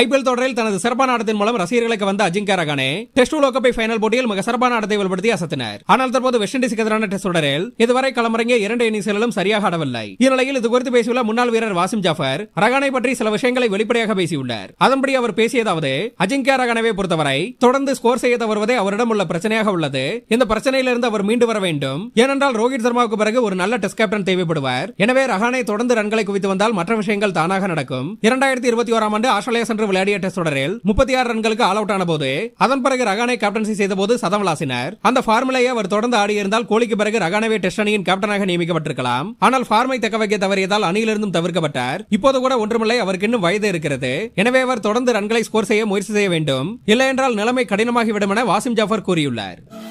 IPL தொடரில் தனது சிறப்பான ஆட்டத்தின் மூலம் ரசிகர்களுக்கு வந்த அஜிங்கா ரகானே டெஸ்ட் உலகக்கோப்பை பைனல் போட்டியில் மிக சிறப்பான ஆட்டத்தை வெளிப்படுத்தி அசத்தினர் ஆனால் தற்போது வெஸ்ட் இண்டீஸுக்கு எதிரான டெஸ்ட் தொடரில் இதுவரை களமிறங்கிய இரண்டு இன்னிங்ஸ்களிலும் சரியாக ஆடவில்லை இந்நிலையில் இது குறித்து பேசியுள்ள முன்னாள் வீரர் வாசிம் ஜாஃபர் ரகானை பற்றி சில விஷயங்களை வெளிப்படையாக பேசியுள்ளார் அதன்படி அவர் பேசியதாவது அஜிங்கா ரகானவை பொறுத்தவரை தொடர்ந்து ஸ்கோர் செய்ய தவறுவதே அவரிடம் உள்ள பிரச்சனையாக உள்ளது இந்த பிரச்சனையிலிருந்து அவர் மீண்டு வர வேண்டும் ஏனென்றால் ரோஹித் சர்மாவுக்கு பிறகு ஒரு நல்ல டெஸ்ட் கேப்டன் தேவைப்படுவார் எனவே ரகானை தொடர்ந்து ரன்களை குவித்து வந்தால் மற்ற விஷயங்கள் தானாக நடக்கும் இரண்டாயிரத்தி இருபத்தி ஓராம் ஆண்டு ஆஸ்திரேலியா மூன்று விளையாடிய டெஸ்ட் தொடரில் முப்பத்தி ஆறு ரன்களுக்கு ஆல் அவுட் ஆன போது அதன் பிறகு ரகானை கேப்டன்சி செய்த போது சதம் விளாசினர் அந்த ஃபார்முலையை அவர் தொடர்ந்து ஆடியிருந்தால் கோலிக்கு பிறகு ரகானவே டெஸ்ட் அணியின் கேப்டனாக நியமிக்கப்பட்டிருக்கலாம் ஆனால் ஃபார்மை தக்க வைக்க தவறியதால் அணியிலிருந்தும் தவிர்க்கப்பட்டார் இப்போது கூட ஒன்றுமில்லை அவருக்கு இன்னும் வயது இருக்கிறது எனவே அவர் தொடர்ந்து ரன்களை ஸ்கோர் செய்ய முயற்சி செய்ய வேண்டும் இல்லையென்றால் நிலைமை கடினமாகிவிடும் என வாசிம் ஜாஃபர் கூறியுள்ளார்